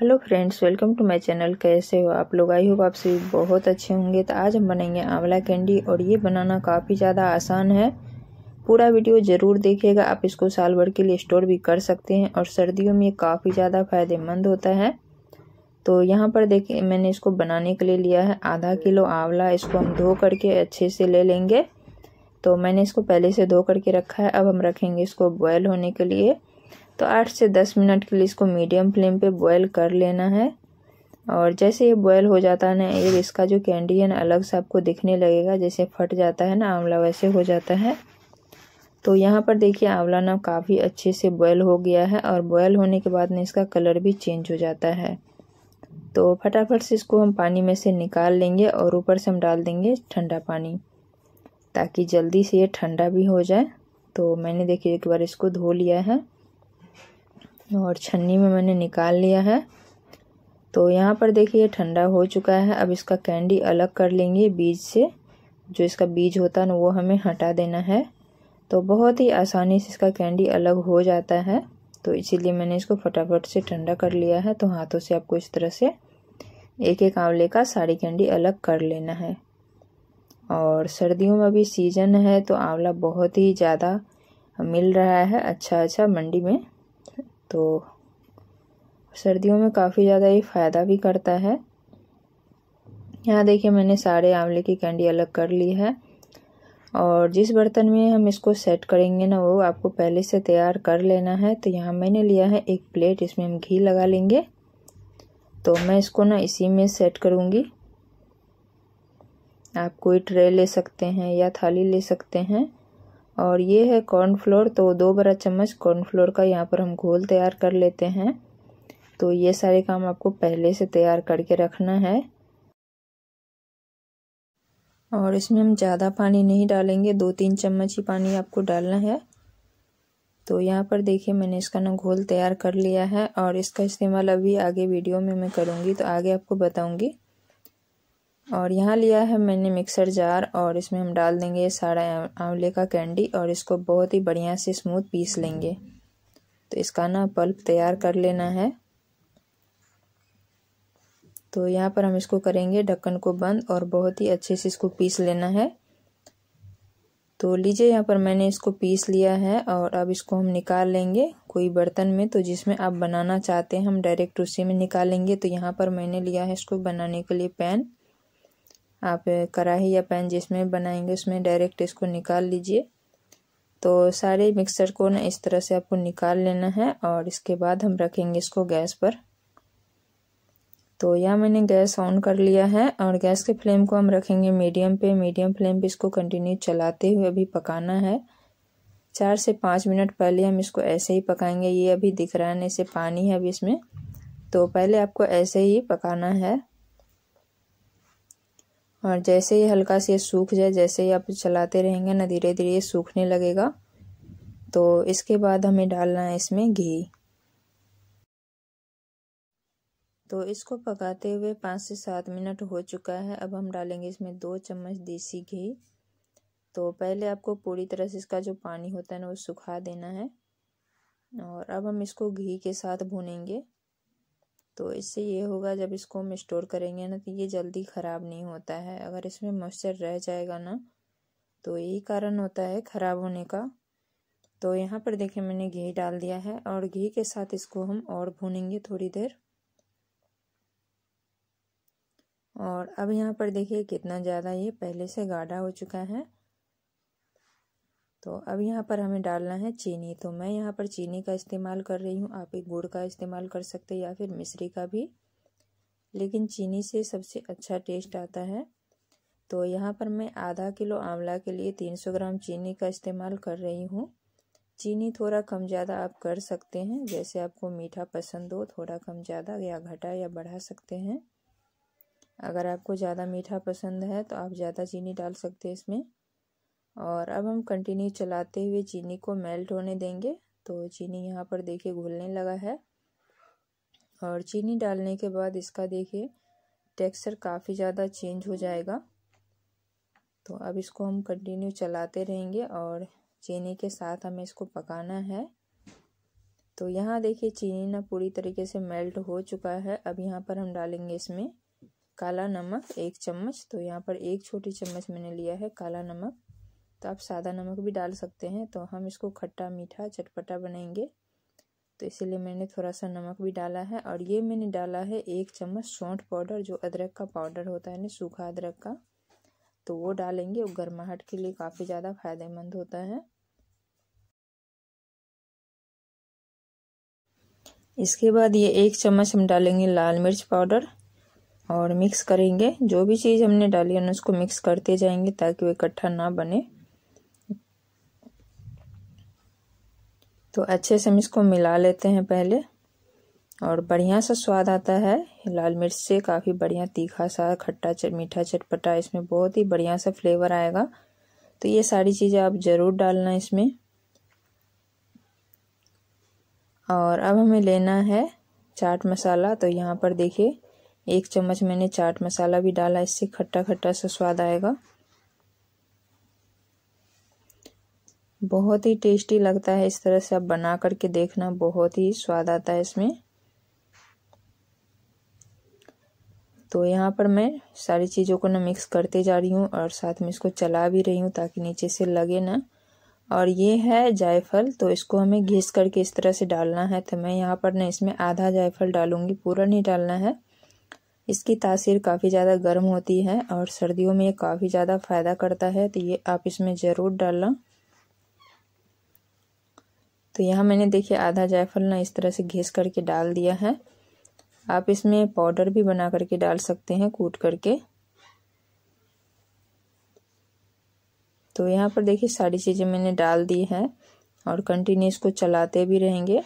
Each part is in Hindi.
hello friends welcome to my channel कैसे हो आप लोग आई हो आप सभी बहुत अच्छे होंगे तो आज हम बनाएंगे आंवला कैंडी और ये बनाना काफ़ी ज़्यादा आसान है पूरा वीडियो ज़रूर देखिएगा आप इसको साल भर के लिए स्टोर भी कर सकते हैं और सर्दियों में ये काफ़ी ज़्यादा फ़ायदेमंद होता है तो यहाँ पर देखिए मैंने इसको बनाने के लिए लिया है आधा किलो आंवला इसको हम धो करके अच्छे से ले लेंगे तो मैंने इसको पहले से धो करके रखा है अब हम रखेंगे इसको बॉयल होने के लिए तो आठ से दस मिनट के लिए इसको मीडियम फ्लेम पे बॉयल कर लेना है और जैसे ये बॉयल हो जाता है ना ये इसका जो कैंडी है ना अलग से आपको दिखने लगेगा जैसे फट जाता है ना आंवला वैसे हो जाता है तो यहाँ पर देखिए आंवला ना काफ़ी अच्छे से बॉयल हो गया है और बॉयल होने के बाद ना इसका कलर भी चेंज हो जाता है तो फटाफट से इसको हम पानी में से निकाल लेंगे और ऊपर से हम डाल देंगे ठंडा पानी ताकि जल्दी से ये ठंडा भी हो जाए तो मैंने देखिए एक बार इसको धो लिया है और छन्नी में मैंने निकाल लिया है तो यहाँ पर देखिए ठंडा हो चुका है अब इसका कैंडी अलग कर लेंगे बीज से जो इसका बीज होता है ना वो हमें हटा देना है तो बहुत ही आसानी से इसका कैंडी अलग हो जाता है तो इसीलिए मैंने इसको फटाफट से ठंडा कर लिया है तो हाथों से आपको इस तरह से एक एक आंवले का सारी कैंडी अलग कर लेना है और सर्दियों में अभी सीजन है तो आंवला बहुत ही ज़्यादा मिल रहा है अच्छा अच्छा मंडी में तो सर्दियों में काफ़ी ज़्यादा ये फ़ायदा भी करता है यहाँ देखिए मैंने सारे आंवले की कैंडी अलग कर ली है और जिस बर्तन में हम इसको सेट करेंगे ना वो आपको पहले से तैयार कर लेना है तो यहाँ मैंने लिया है एक प्लेट इसमें हम घी लगा लेंगे तो मैं इसको ना इसी में सेट करूँगी आप कोई ट्रे ले सकते हैं या थाली ले सकते हैं और ये है कॉर्नफ्लोर तो दो बड़ा चम्मच कॉर्नफ्लोर का यहाँ पर हम घोल तैयार कर लेते हैं तो ये सारे काम आपको पहले से तैयार करके रखना है और इसमें हम ज़्यादा पानी नहीं डालेंगे दो तीन चम्मच ही पानी आपको डालना है तो यहाँ पर देखिए मैंने इसका ना घोल तैयार कर लिया है और इसका इस्तेमाल अभी आगे वीडियो में मैं करूँगी तो आगे आपको बताऊँगी और यहाँ लिया है मैंने मिक्सर जार और इसमें हम डाल देंगे सारा आंवले का कैंडी और इसको बहुत ही बढ़िया से स्मूथ पीस लेंगे तो इसका ना पल्प तैयार कर लेना है तो यहाँ पर हम इसको करेंगे ढक्कन को बंद और बहुत ही अच्छे से इसको पीस लेना है तो लीजिए यहाँ पर मैंने इसको पीस लिया है और अब इसको हम निकाल लेंगे कोई बर्तन में तो जिसमें आप बनाना चाहते हैं हम डायरेक्ट उसी में निकालेंगे तो यहाँ पर मैंने लिया है इसको बनाने के लिए पैन आप कढ़ाई या पैन जिसमें बनाएंगे उसमें डायरेक्ट इसको निकाल लीजिए तो सारे मिक्सर को ना इस तरह से आपको निकाल लेना है और इसके बाद हम रखेंगे इसको गैस पर तो यह मैंने गैस ऑन कर लिया है और गैस के फ्लेम को हम रखेंगे मीडियम पे मीडियम फ्लेम पे इसको कंटिन्यू चलाते हुए अभी पकाना है चार से पाँच मिनट पहले हम इसको ऐसे ही पकाएंगे ये अभी दिख रहा है ना इसे पानी है अभी इसमें तो पहले आपको ऐसे ही पकाना है और जैसे ही हल्का से सूख जाए जैसे ही आप चलाते रहेंगे ना धीरे धीरे ये सूखने लगेगा तो इसके बाद हमें डालना है इसमें घी तो इसको पकाते हुए पाँच से सात मिनट हो चुका है अब हम डालेंगे इसमें दो चम्मच देसी घी तो पहले आपको पूरी तरह से इसका जो पानी होता है ना वो सुखा देना है और अब हम इसको घी के साथ भूनेंगे तो इससे ये होगा जब इसको हम स्टोर करेंगे ना तो ये जल्दी ख़राब नहीं होता है अगर इसमें मॉइस्चर रह जाएगा ना तो यही कारण होता है ख़राब होने का तो यहाँ पर देखें मैंने घी डाल दिया है और घी के साथ इसको हम और भूनेंगे थोड़ी देर और अब यहाँ पर देखिए कितना ज़्यादा ये पहले से गाढ़ा हो चुका है तो अब यहाँ पर हमें डालना है चीनी तो मैं यहाँ पर चीनी का इस्तेमाल कर रही हूँ आप एक गुड़ का इस्तेमाल कर सकते या फिर मिश्री का भी लेकिन चीनी से सबसे अच्छा टेस्ट आता है तो यहाँ पर मैं आधा किलो आंवला के लिए 300 ग्राम चीनी का इस्तेमाल कर रही हूँ चीनी थोड़ा कम ज़्यादा आप कर सकते हैं जैसे आपको मीठा पसंद हो थोड़ा कम ज़्यादा या घटा या बढ़ा सकते हैं अगर आपको ज़्यादा मीठा पसंद है तो आप ज़्यादा चीनी डाल सकते हैं इसमें और अब हम कंटिन्यू चलाते हुए चीनी को मेल्ट होने देंगे तो चीनी यहाँ पर देखिए घुलने लगा है और चीनी डालने के बाद इसका देखिए टेक्सचर काफ़ी ज़्यादा चेंज हो जाएगा तो अब इसको हम कंटिन्यू चलाते रहेंगे और चीनी के साथ हमें इसको पकाना है तो यहाँ देखिए चीनी ना पूरी तरीके से मेल्ट हो चुका है अब यहाँ पर हम डालेंगे इसमें काला नमक एक चम्मच तो यहाँ पर एक छोटी चम्मच मैंने लिया है काला नमक तो आप सादा नमक भी डाल सकते हैं तो हम इसको खट्टा मीठा चटपटा बनाएंगे तो इसीलिए मैंने थोड़ा सा नमक भी डाला है और ये मैंने डाला है एक चम्मच सौंठ पाउडर जो अदरक का पाउडर होता है ना सूखा अदरक का तो वो डालेंगे वो गर्माहट के लिए काफ़ी ज़्यादा फायदेमंद होता है इसके बाद ये एक चम्मच हम डालेंगे लाल मिर्च पाउडर और मिक्स करेंगे जो भी चीज़ हमने डाली है ना उसको मिक्स करते जाएंगे ताकि वो इकट्ठा ना बने तो अच्छे से हम इसको मिला लेते हैं पहले और बढ़िया सा स्वाद आता है लाल मिर्च से काफ़ी बढ़िया तीखा सा खट्टा चट मीठा चटपटा इसमें बहुत ही बढ़िया सा फ्लेवर आएगा तो ये सारी चीज़ें आप ज़रूर डालना इसमें और अब हमें लेना है चाट मसाला तो यहाँ पर देखिए एक चम्मच मैंने चाट मसाला भी डाला इससे खट्टा खट्टा सा स्वाद आएगा बहुत ही टेस्टी लगता है इस तरह से आप बना करके देखना बहुत ही स्वाद आता है इसमें तो यहाँ पर मैं सारी चीज़ों को ना मिक्स करते जा रही हूँ और साथ में इसको चला भी रही हूँ ताकि नीचे से लगे ना और ये है जायफल तो इसको हमें घिस करके इस तरह से डालना है तो मैं यहाँ पर ना इसमें आधा जायफल डालूंगी पूरा नहीं डालना है इसकी तासीर काफ़ी ज़्यादा गर्म होती है और सर्दियों में ये काफ़ी ज़्यादा फ़ायदा करता है तो ये आप इसमें ज़रूर डालना तो यहाँ मैंने देखिए आधा जायफल ना इस तरह से घिस करके डाल दिया है आप इसमें पाउडर भी बना करके डाल सकते हैं कूट करके तो यहाँ पर देखिए सारी चीज़ें मैंने डाल दी है और कंटिन्यू इसको चलाते भी रहेंगे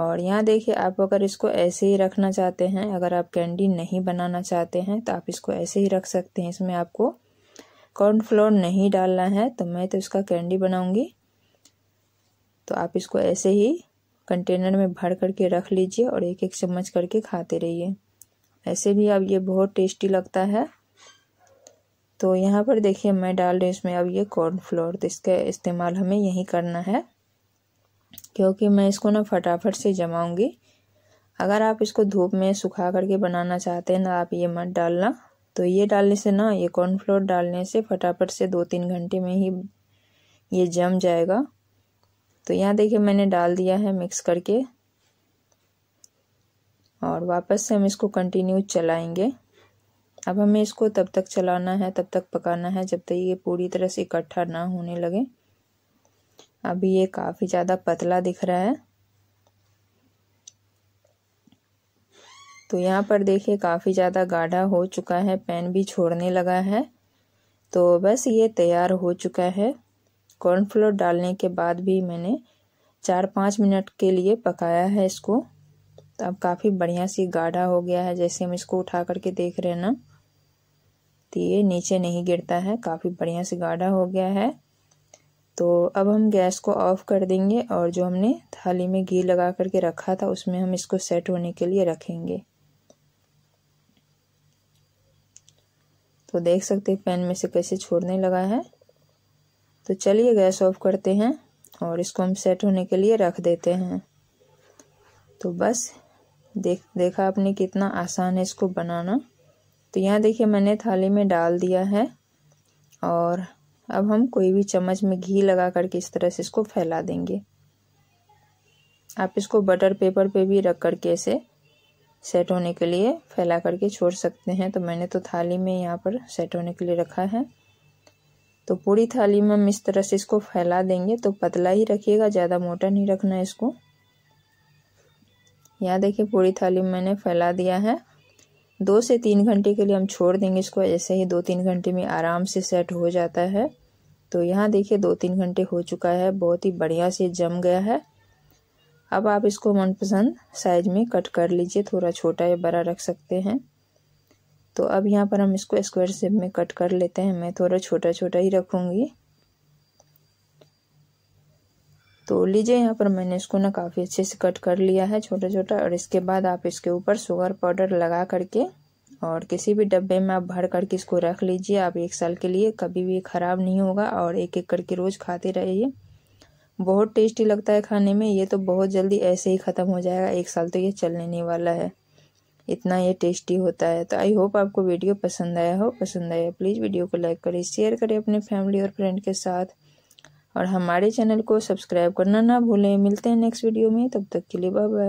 और यहाँ देखिए आप अगर इसको ऐसे ही रखना चाहते हैं अगर आप कैंडी नहीं बनाना चाहते हैं तो आप इसको ऐसे ही रख सकते हैं इसमें आपको कॉर्नफ्लोर नहीं डालना है तो मैं तो इसका कैंडी बनाऊंगी तो आप इसको ऐसे ही कंटेनर में भर करके रख लीजिए और एक एक चम्मच करके खाते रहिए ऐसे भी अब ये बहुत टेस्टी लगता है तो यहाँ पर देखिए मैं डाल रही हूँ इसमें अब ये कॉर्नफ्लोर तो इसका इस्तेमाल हमें यहीं करना है क्योंकि मैं इसको ना फटाफट से जमाऊँगी अगर आप इसको धूप में सुखा करके बनाना चाहते हैं ना आप ये मत डालना तो ये डालने से ना ये कॉर्नफ्लोर डालने से फटाफट से दो तीन घंटे में ही ये जम जाएगा तो यहाँ देखिए मैंने डाल दिया है मिक्स करके और वापस से हम इसको कंटिन्यू चलाएंगे अब हमें इसको तब तक चलाना है तब तक पकाना है जब तक ये पूरी तरह से इकट्ठा ना होने लगे अभी ये काफ़ी ज़्यादा पतला दिख रहा है तो यहाँ पर देखिए काफ़ी ज़्यादा गाढ़ा हो चुका है पैन भी छोड़ने लगा है तो बस ये तैयार हो चुका है कॉर्नफ्लोर डालने के बाद भी मैंने चार पाँच मिनट के लिए पकाया है इसको तो अब काफ़ी बढ़िया सी गाढ़ा हो गया है जैसे हम इसको उठा करके देख रहे हैं ना तो ये नीचे नहीं गिरता है काफ़ी बढ़िया से गाढ़ा हो गया है तो अब हम गैस को ऑफ़ कर देंगे और जो हमने थाली में घी लगा करके रखा था उसमें हम इसको सेट होने के लिए रखेंगे तो देख सकते हैं पैन में से कैसे छोड़ने लगा है तो चलिए गैस ऑफ करते हैं और इसको हम सेट होने के लिए रख देते हैं तो बस देख देखा आपने कितना आसान है इसको बनाना तो यहाँ देखिए मैंने थाली में डाल दिया है और अब हम कोई भी चम्मच में घी लगा करके इस तरह से इसको फैला देंगे आप इसको बटर पेपर पे भी रख करके ऐसे सेट होने के लिए फैला करके छोड़ सकते हैं तो मैंने तो थाली में यहाँ पर सेट होने के लिए रखा है तो पूरी थाली में हम इस तरह से इसको फैला देंगे तो पतला ही रखिएगा ज़्यादा मोटा नहीं रखना इसको यहाँ देखिए पूरी थाली मैंने फैला दिया है दो से तीन घंटे के लिए हम छोड़ देंगे इसको ऐसे ही दो तीन घंटे में आराम से सेट हो जाता है तो यहाँ देखिए दो तीन घंटे हो चुका है बहुत ही बढ़िया से जम गया है अब आप इसको मनपसंद साइज में कट कर लीजिए थोड़ा छोटा या बड़ा रख सकते हैं तो अब यहाँ पर हम इसको स्क्वायर शेप में कट कर लेते हैं मैं थोड़ा छोटा छोटा ही रखूँगी तो लीजिए यहाँ पर मैंने इसको ना काफ़ी अच्छे से कट कर लिया है छोटा छोटा और इसके बाद आप इसके ऊपर शुगर पाउडर लगा करके और किसी भी डब्बे में आप भर करके इसको रख लीजिए आप एक साल के लिए कभी भी ख़राब नहीं होगा और एक एक करके रोज़ खाते रहिए बहुत टेस्टी लगता है खाने में ये तो बहुत जल्दी ऐसे ही ख़त्म हो जाएगा एक साल तो ये चलने नहीं वाला है इतना ये टेस्टी होता है तो आई होप आपको वीडियो पसंद आया हो पसंद आया प्लीज़ वीडियो को लाइक करें शेयर करें अपने फैमिली और फ्रेंड के साथ और हमारे चैनल को सब्सक्राइब करना ना भूलें मिलते हैं नेक्स्ट वीडियो में तब तक के लिए बाय बाय